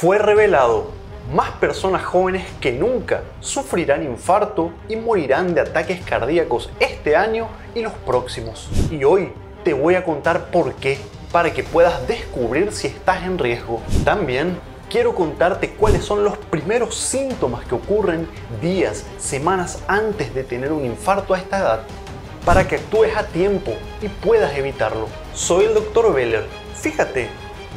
fue revelado, más personas jóvenes que nunca sufrirán infarto y morirán de ataques cardíacos este año y los próximos. Y hoy te voy a contar por qué, para que puedas descubrir si estás en riesgo. También quiero contarte cuáles son los primeros síntomas que ocurren días, semanas antes de tener un infarto a esta edad, para que actúes a tiempo y puedas evitarlo. Soy el Dr. Veller. Fíjate,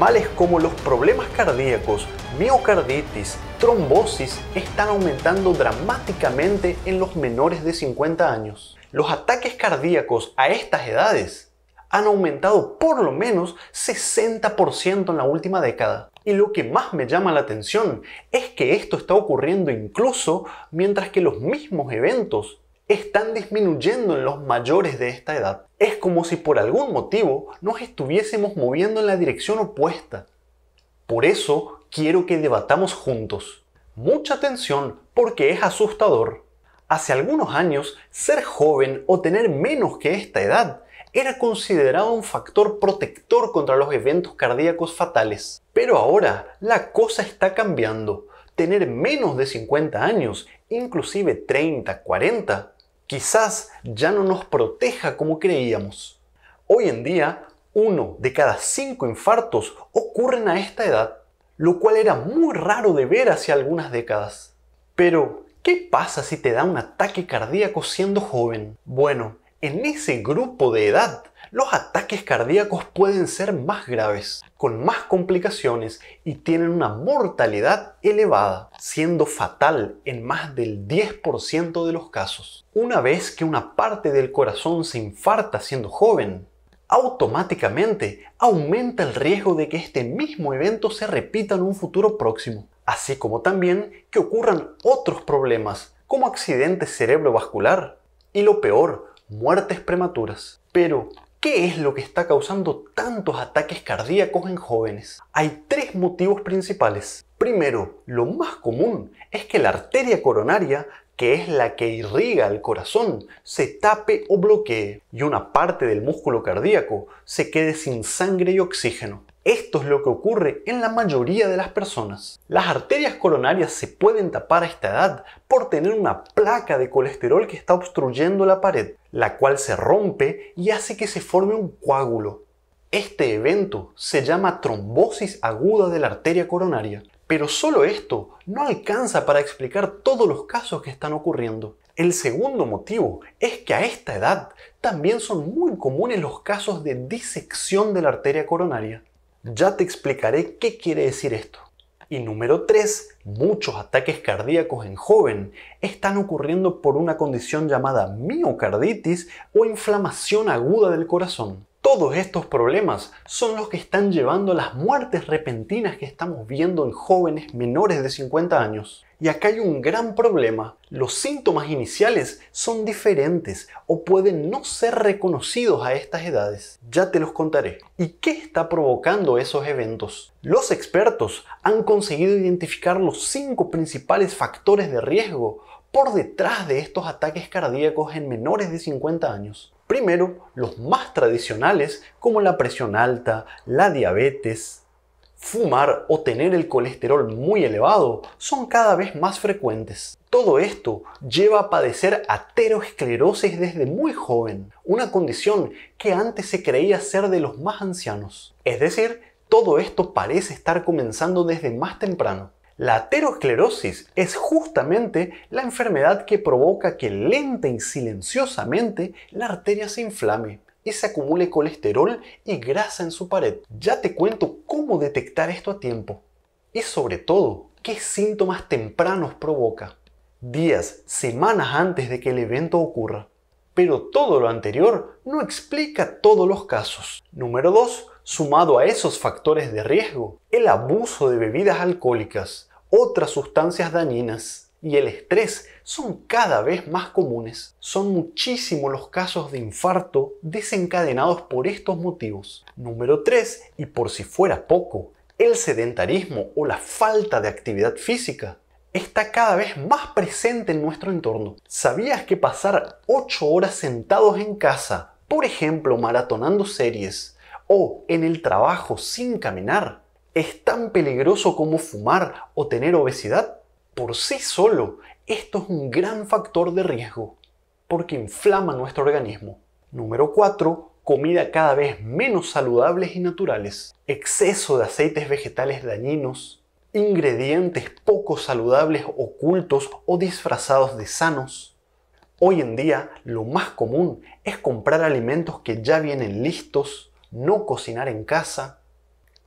Males como los problemas cardíacos, miocarditis, trombosis están aumentando dramáticamente en los menores de 50 años. Los ataques cardíacos a estas edades han aumentado por lo menos 60% en la última década. Y lo que más me llama la atención es que esto está ocurriendo incluso mientras que los mismos eventos están disminuyendo en los mayores de esta edad. Es como si por algún motivo nos estuviésemos moviendo en la dirección opuesta. Por eso quiero que debatamos juntos. Mucha atención porque es asustador. Hace algunos años, ser joven o tener menos que esta edad era considerado un factor protector contra los eventos cardíacos fatales. Pero ahora la cosa está cambiando. Tener menos de 50 años, inclusive 30, 40, quizás ya no nos proteja como creíamos. Hoy en día, uno de cada cinco infartos ocurren a esta edad, lo cual era muy raro de ver hace algunas décadas. Pero, ¿qué pasa si te da un ataque cardíaco siendo joven? Bueno, en ese grupo de edad los ataques cardíacos pueden ser más graves, con más complicaciones y tienen una mortalidad elevada, siendo fatal en más del 10% de los casos. Una vez que una parte del corazón se infarta siendo joven, automáticamente aumenta el riesgo de que este mismo evento se repita en un futuro próximo, así como también que ocurran otros problemas como accidente cerebrovascular y lo peor, muertes prematuras. Pero, ¿Qué es lo que está causando tantos ataques cardíacos en jóvenes? Hay tres motivos principales. Primero, lo más común es que la arteria coronaria, que es la que irriga el corazón, se tape o bloquee y una parte del músculo cardíaco se quede sin sangre y oxígeno. Esto es lo que ocurre en la mayoría de las personas. Las arterias coronarias se pueden tapar a esta edad por tener una placa de colesterol que está obstruyendo la pared, la cual se rompe y hace que se forme un coágulo. Este evento se llama trombosis aguda de la arteria coronaria. Pero solo esto no alcanza para explicar todos los casos que están ocurriendo. El segundo motivo es que a esta edad también son muy comunes los casos de disección de la arteria coronaria. Ya te explicaré qué quiere decir esto. Y número 3, muchos ataques cardíacos en joven están ocurriendo por una condición llamada miocarditis o inflamación aguda del corazón. Todos estos problemas son los que están llevando a las muertes repentinas que estamos viendo en jóvenes menores de 50 años. Y acá hay un gran problema. Los síntomas iniciales son diferentes o pueden no ser reconocidos a estas edades. Ya te los contaré. ¿Y qué está provocando esos eventos? Los expertos han conseguido identificar los cinco principales factores de riesgo por detrás de estos ataques cardíacos en menores de 50 años. Primero, los más tradicionales como la presión alta, la diabetes, fumar o tener el colesterol muy elevado son cada vez más frecuentes. Todo esto lleva a padecer aterosclerosis desde muy joven, una condición que antes se creía ser de los más ancianos. Es decir, todo esto parece estar comenzando desde más temprano. La aterosclerosis es justamente la enfermedad que provoca que lenta y silenciosamente la arteria se inflame y se acumule colesterol y grasa en su pared. Ya te cuento cómo detectar esto a tiempo y sobre todo qué síntomas tempranos provoca, días, semanas antes de que el evento ocurra. Pero todo lo anterior no explica todos los casos. Número 2 sumado a esos factores de riesgo, el abuso de bebidas alcohólicas, otras sustancias dañinas y el estrés son cada vez más comunes. Son muchísimos los casos de infarto desencadenados por estos motivos. Número 3, y por si fuera poco, el sedentarismo o la falta de actividad física está cada vez más presente en nuestro entorno. ¿Sabías que pasar 8 horas sentados en casa, por ejemplo maratonando series, o en el trabajo sin caminar es tan peligroso como fumar o tener obesidad? Por sí solo, esto es un gran factor de riesgo porque inflama nuestro organismo. Número 4. Comida cada vez menos saludables y naturales. Exceso de aceites vegetales dañinos. Ingredientes poco saludables ocultos o disfrazados de sanos. Hoy en día lo más común es comprar alimentos que ya vienen listos no cocinar en casa,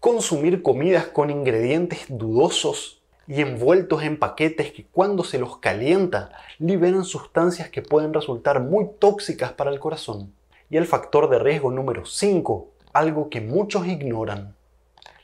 consumir comidas con ingredientes dudosos y envueltos en paquetes que cuando se los calienta liberan sustancias que pueden resultar muy tóxicas para el corazón. Y el factor de riesgo número 5, algo que muchos ignoran.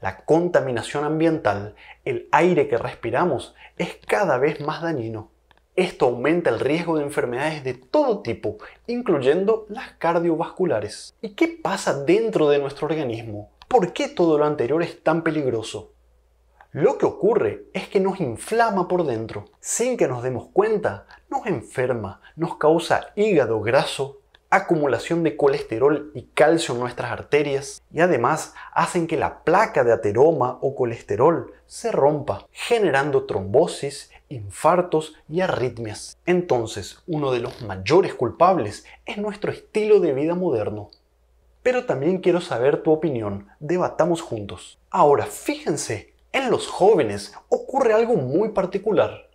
La contaminación ambiental, el aire que respiramos, es cada vez más dañino. Esto aumenta el riesgo de enfermedades de todo tipo, incluyendo las cardiovasculares. ¿Y qué pasa dentro de nuestro organismo? ¿Por qué todo lo anterior es tan peligroso? Lo que ocurre es que nos inflama por dentro. Sin que nos demos cuenta, nos enferma, nos causa hígado graso, acumulación de colesterol y calcio en nuestras arterias y además hacen que la placa de ateroma o colesterol se rompa, generando trombosis infartos y arritmias. Entonces, uno de los mayores culpables es nuestro estilo de vida moderno. Pero también quiero saber tu opinión, debatamos juntos. Ahora, fíjense, en los jóvenes ocurre algo muy particular.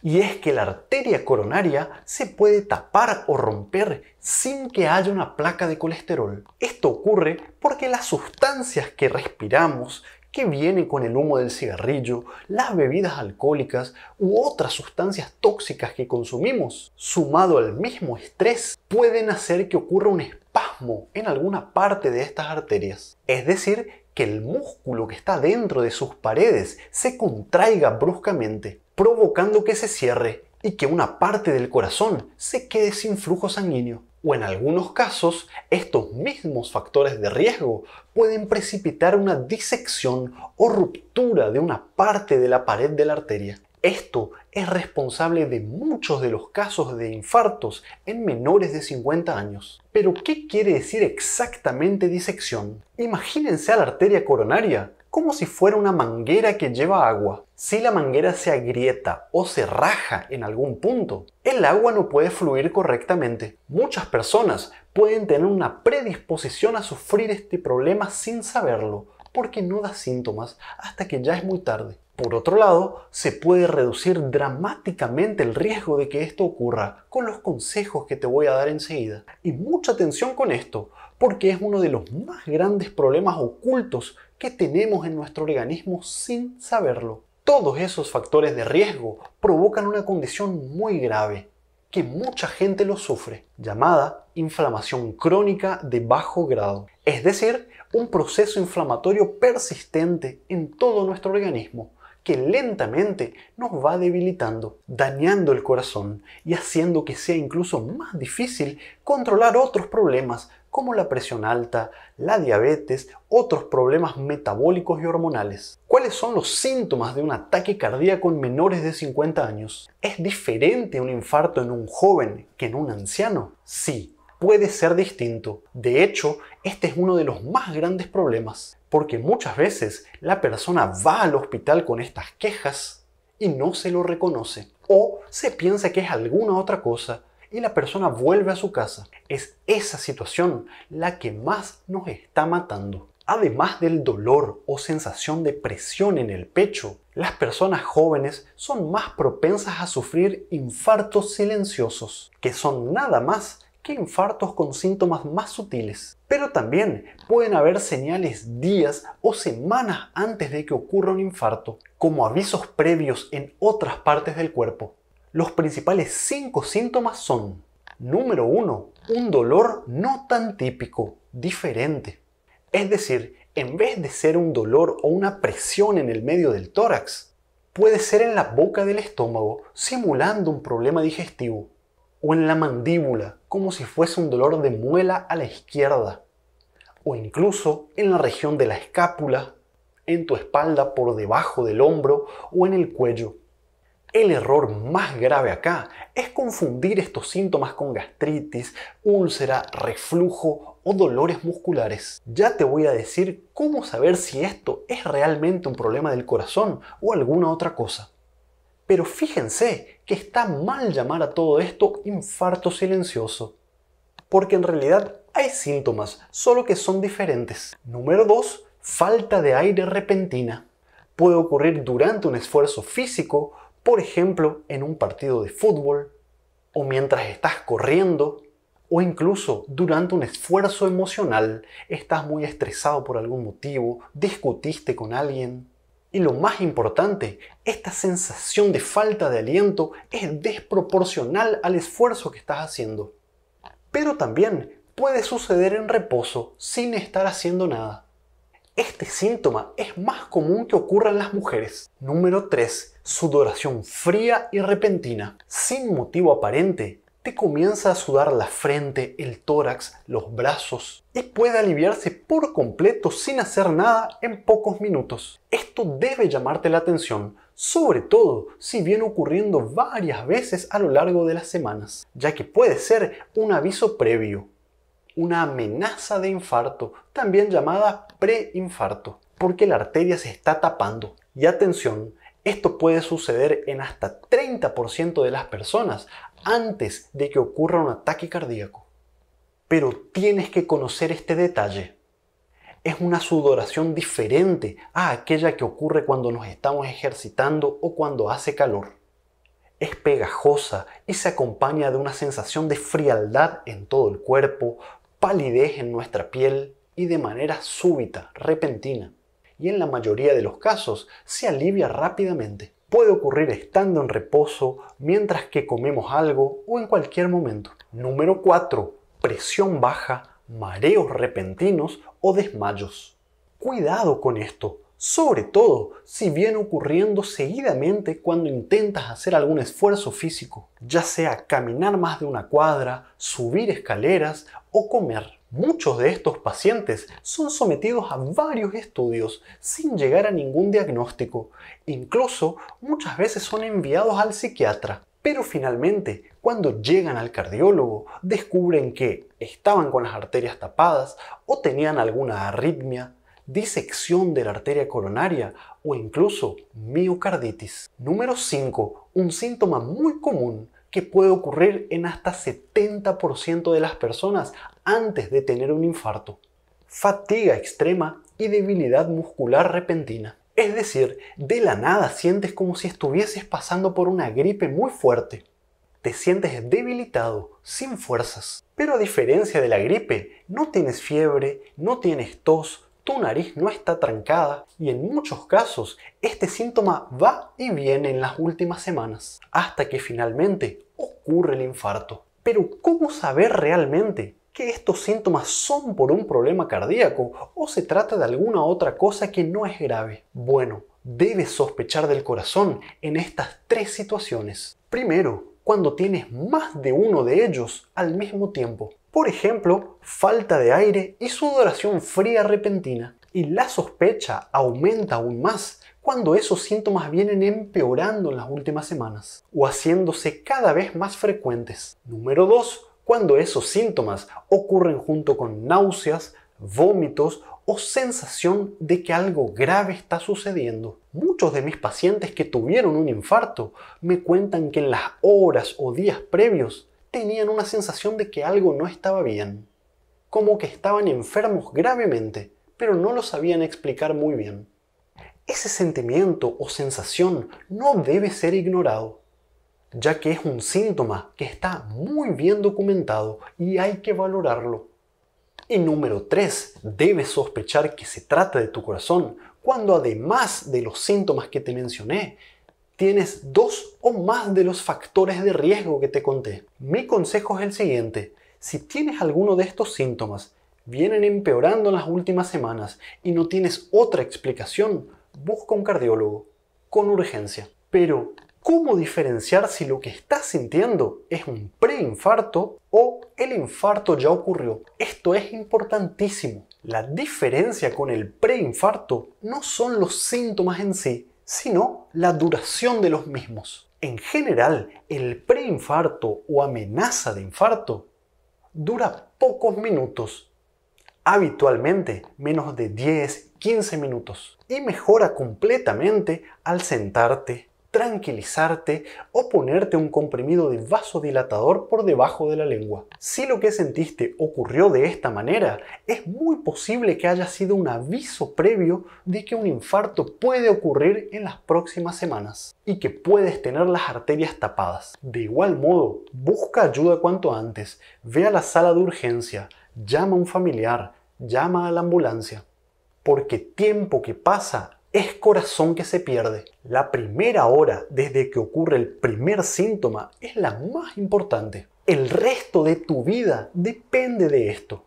Y es que la arteria coronaria se puede tapar o romper sin que haya una placa de colesterol. Esto ocurre porque las sustancias que respiramos que viene con el humo del cigarrillo, las bebidas alcohólicas u otras sustancias tóxicas que consumimos, sumado al mismo estrés, pueden hacer que ocurra un espasmo en alguna parte de estas arterias. Es decir, que el músculo que está dentro de sus paredes se contraiga bruscamente, provocando que se cierre y que una parte del corazón se quede sin flujo sanguíneo. O en algunos casos, estos mismos factores de riesgo pueden precipitar una disección o ruptura de una parte de la pared de la arteria. Esto es responsable de muchos de los casos de infartos en menores de 50 años. Pero, ¿qué quiere decir exactamente disección? Imagínense a la arteria coronaria como si fuera una manguera que lleva agua. Si la manguera se agrieta o se raja en algún punto, el agua no puede fluir correctamente. Muchas personas pueden tener una predisposición a sufrir este problema sin saberlo, porque no da síntomas hasta que ya es muy tarde. Por otro lado, se puede reducir dramáticamente el riesgo de que esto ocurra con los consejos que te voy a dar enseguida. Y mucha atención con esto, porque es uno de los más grandes problemas ocultos que tenemos en nuestro organismo sin saberlo. Todos esos factores de riesgo provocan una condición muy grave, que mucha gente lo sufre, llamada inflamación crónica de bajo grado, es decir, un proceso inflamatorio persistente en todo nuestro organismo que lentamente nos va debilitando, dañando el corazón y haciendo que sea incluso más difícil controlar otros problemas como la presión alta, la diabetes, otros problemas metabólicos y hormonales. ¿Cuáles son los síntomas de un ataque cardíaco en menores de 50 años? ¿Es diferente un infarto en un joven que en un anciano? Sí, puede ser distinto. De hecho, este es uno de los más grandes problemas. Porque muchas veces la persona va al hospital con estas quejas y no se lo reconoce. O se piensa que es alguna otra cosa y la persona vuelve a su casa. Es esa situación la que más nos está matando. Además del dolor o sensación de presión en el pecho, las personas jóvenes son más propensas a sufrir infartos silenciosos, que son nada más infartos con síntomas más sutiles. Pero también pueden haber señales días o semanas antes de que ocurra un infarto, como avisos previos en otras partes del cuerpo. Los principales cinco síntomas son, número uno, un dolor no tan típico, diferente. Es decir, en vez de ser un dolor o una presión en el medio del tórax, puede ser en la boca del estómago, simulando un problema digestivo o en la mandíbula, como si fuese un dolor de muela a la izquierda, o incluso en la región de la escápula, en tu espalda por debajo del hombro o en el cuello. El error más grave acá es confundir estos síntomas con gastritis, úlcera, reflujo o dolores musculares. Ya te voy a decir cómo saber si esto es realmente un problema del corazón o alguna otra cosa. Pero fíjense que está mal llamar a todo esto infarto silencioso, porque en realidad hay síntomas, solo que son diferentes. Número 2. Falta de aire repentina. Puede ocurrir durante un esfuerzo físico, por ejemplo, en un partido de fútbol, o mientras estás corriendo, o incluso durante un esfuerzo emocional, estás muy estresado por algún motivo, discutiste con alguien, y lo más importante, esta sensación de falta de aliento es desproporcional al esfuerzo que estás haciendo. Pero también puede suceder en reposo sin estar haciendo nada. Este síntoma es más común que ocurra en las mujeres. Número 3. Sudoración fría y repentina, sin motivo aparente, te comienza a sudar la frente, el tórax, los brazos y puede aliviarse por completo sin hacer nada en pocos minutos. Esto debe llamarte la atención, sobre todo si viene ocurriendo varias veces a lo largo de las semanas, ya que puede ser un aviso previo, una amenaza de infarto, también llamada preinfarto, porque la arteria se está tapando. Y atención, esto puede suceder en hasta 30% de las personas, antes de que ocurra un ataque cardíaco. Pero tienes que conocer este detalle. Es una sudoración diferente a aquella que ocurre cuando nos estamos ejercitando o cuando hace calor. Es pegajosa y se acompaña de una sensación de frialdad en todo el cuerpo, palidez en nuestra piel y de manera súbita, repentina. Y en la mayoría de los casos se alivia rápidamente. Puede ocurrir estando en reposo, mientras que comemos algo o en cualquier momento. Número 4. Presión baja, mareos repentinos o desmayos. Cuidado con esto, sobre todo si viene ocurriendo seguidamente cuando intentas hacer algún esfuerzo físico, ya sea caminar más de una cuadra, subir escaleras o comer. Muchos de estos pacientes son sometidos a varios estudios sin llegar a ningún diagnóstico. Incluso muchas veces son enviados al psiquiatra. Pero finalmente, cuando llegan al cardiólogo, descubren que estaban con las arterias tapadas o tenían alguna arritmia, disección de la arteria coronaria o incluso miocarditis. Número 5. Un síntoma muy común que puede ocurrir en hasta 70% de las personas antes de tener un infarto, fatiga extrema y debilidad muscular repentina. Es decir, de la nada sientes como si estuvieses pasando por una gripe muy fuerte. Te sientes debilitado, sin fuerzas. Pero a diferencia de la gripe, no tienes fiebre, no tienes tos, tu nariz no está trancada y en muchos casos este síntoma va y viene en las últimas semanas, hasta que finalmente ocurre el infarto. Pero ¿cómo saber realmente que estos síntomas son por un problema cardíaco o se trata de alguna otra cosa que no es grave. Bueno, debes sospechar del corazón en estas tres situaciones. Primero, cuando tienes más de uno de ellos al mismo tiempo. Por ejemplo, falta de aire y sudoración fría repentina. Y la sospecha aumenta aún más cuando esos síntomas vienen empeorando en las últimas semanas o haciéndose cada vez más frecuentes. Número 2 cuando esos síntomas ocurren junto con náuseas, vómitos o sensación de que algo grave está sucediendo. Muchos de mis pacientes que tuvieron un infarto me cuentan que en las horas o días previos tenían una sensación de que algo no estaba bien, como que estaban enfermos gravemente, pero no lo sabían explicar muy bien. Ese sentimiento o sensación no debe ser ignorado ya que es un síntoma que está muy bien documentado y hay que valorarlo. Y número 3, debes sospechar que se trata de tu corazón cuando además de los síntomas que te mencioné, tienes dos o más de los factores de riesgo que te conté. Mi consejo es el siguiente, si tienes alguno de estos síntomas, vienen empeorando en las últimas semanas y no tienes otra explicación, busca un cardiólogo con urgencia. Pero, ¿Cómo diferenciar si lo que estás sintiendo es un preinfarto o el infarto ya ocurrió? Esto es importantísimo. La diferencia con el preinfarto no son los síntomas en sí, sino la duración de los mismos. En general, el preinfarto o amenaza de infarto dura pocos minutos, habitualmente menos de 10-15 minutos, y mejora completamente al sentarte, tranquilizarte o ponerte un comprimido de vasodilatador por debajo de la lengua. Si lo que sentiste ocurrió de esta manera, es muy posible que haya sido un aviso previo de que un infarto puede ocurrir en las próximas semanas y que puedes tener las arterias tapadas. De igual modo, busca ayuda cuanto antes, ve a la sala de urgencia, llama a un familiar, llama a la ambulancia, porque tiempo que pasa es corazón que se pierde. La primera hora desde que ocurre el primer síntoma es la más importante. El resto de tu vida depende de esto.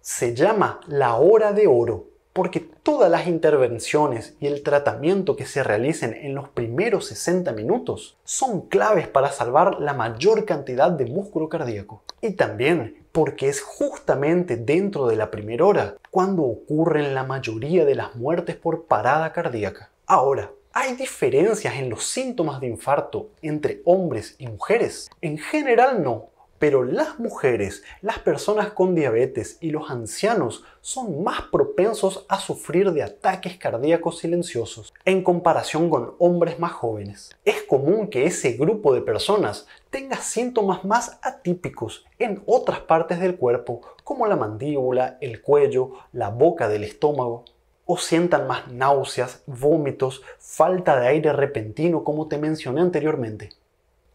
Se llama la hora de oro porque todas las intervenciones y el tratamiento que se realicen en los primeros 60 minutos son claves para salvar la mayor cantidad de músculo cardíaco. Y también porque es justamente dentro de la primera hora cuando ocurren la mayoría de las muertes por parada cardíaca. Ahora, hay diferencias en los síntomas de infarto entre hombres y mujeres? En general no, pero las mujeres, las personas con diabetes y los ancianos son más propensos a sufrir de ataques cardíacos silenciosos en comparación con hombres más jóvenes. Es común que ese grupo de personas tenga síntomas más atípicos en otras partes del cuerpo, como la mandíbula, el cuello, la boca del estómago, o sientan más náuseas, vómitos, falta de aire repentino, como te mencioné anteriormente.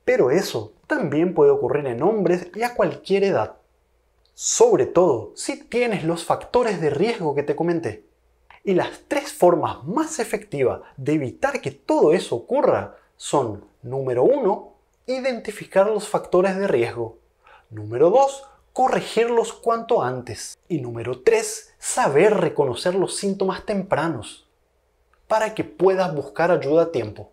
Pero eso también puede ocurrir en hombres y a cualquier edad. Sobre todo si tienes los factores de riesgo que te comenté. Y las tres formas más efectivas de evitar que todo eso ocurra son, número uno, identificar los factores de riesgo. Número dos, corregirlos cuanto antes. Y número tres, saber reconocer los síntomas tempranos para que puedas buscar ayuda a tiempo.